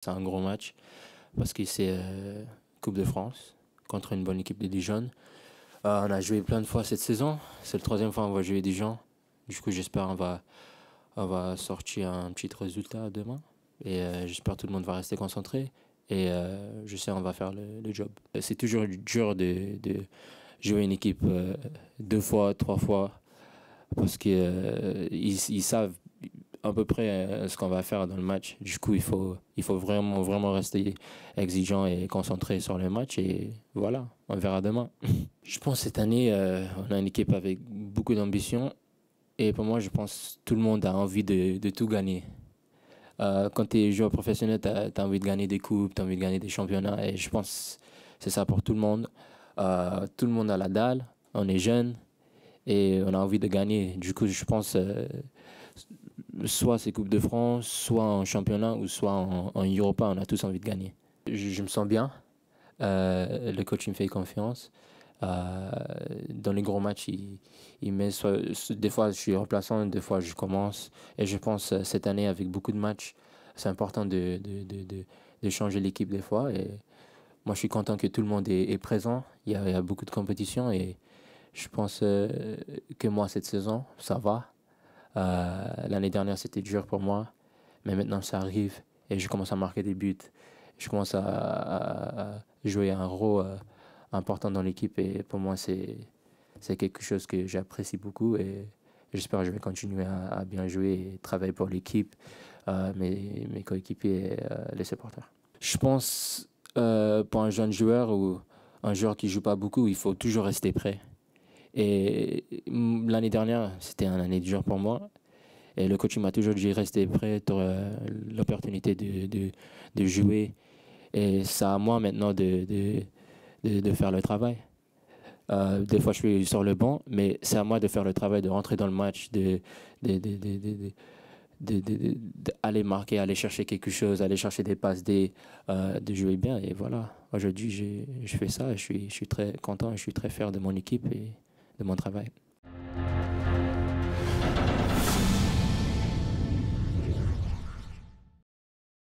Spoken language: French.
C'est un gros match parce que c'est euh, Coupe de France contre une bonne équipe de Dijon. Euh, on a joué plein de fois cette saison. C'est la troisième fois qu'on va jouer Dijon. Du coup, j'espère qu'on va, on va sortir un petit résultat demain. Et euh, j'espère que tout le monde va rester concentré. Et je sais on va faire le, job. C'est toujours dur de, jouer une équipe deux fois, trois fois. Parce qu'ils ils savent à peu près euh, ce qu'on va faire dans le match. Du coup, il faut, il faut vraiment, vraiment rester exigeant et concentré sur le match. Et voilà, on verra demain. je pense cette année, euh, on a une équipe avec beaucoup d'ambition. Et pour moi, je pense que tout le monde a envie de, tout gagner. Euh, quand tu es joueur professionnel, tu as, envie de gagner des coupes, tu as envie de gagner des championnats. Et je pense c'est ça pour tout le monde. tout le monde a la dalle, on est jeune et on a envie de gagner. Du coup, je pense soit ces coupes de France, soit en championnat ou soit en, en Europa, on a tous envie de gagner. Je, me sens bien, euh, le coach me fait confiance. Euh, dans les gros matchs, il, met des fois je suis remplaçant, des fois je commence. Et je pense euh, cette année, avec beaucoup de matchs, c'est important de, de, de, de changer l'équipe des fois. Et moi, je suis content que tout le monde est, présent. Il y, a, beaucoup de compétition et je pense que moi, cette saison, ça va. Euh, l'année dernière, c'était dur pour moi, mais maintenant ça arrive et je commence à marquer des buts. Je commence à, jouer un rôle euh, important dans l'équipe et pour moi, c'est quelque chose que j'apprécie beaucoup et j'espère que je vais continuer à, bien jouer et travailler pour l'équipe, euh, mes, mes coéquipiers et les supporters. Je pense pour un jeune joueur ou un joueur qui joue pas beaucoup, il faut toujours rester prêt. Et l'année dernière, c'était une année dure pour moi. Et le coach m'a toujours dit rester prêt, pour l'opportunité de, jouer. Et c'est à moi maintenant de, faire le travail. des fois, je suis sur le banc, mais c'est à moi de faire le travail, de rentrer dans le match, de, d'aller marquer, aller chercher quelque chose, aller chercher des passes, des, de jouer bien. Et voilà, aujourd'hui, je fais ça. Je suis, je suis très content, je suis très fier de mon équipe et de mon travail.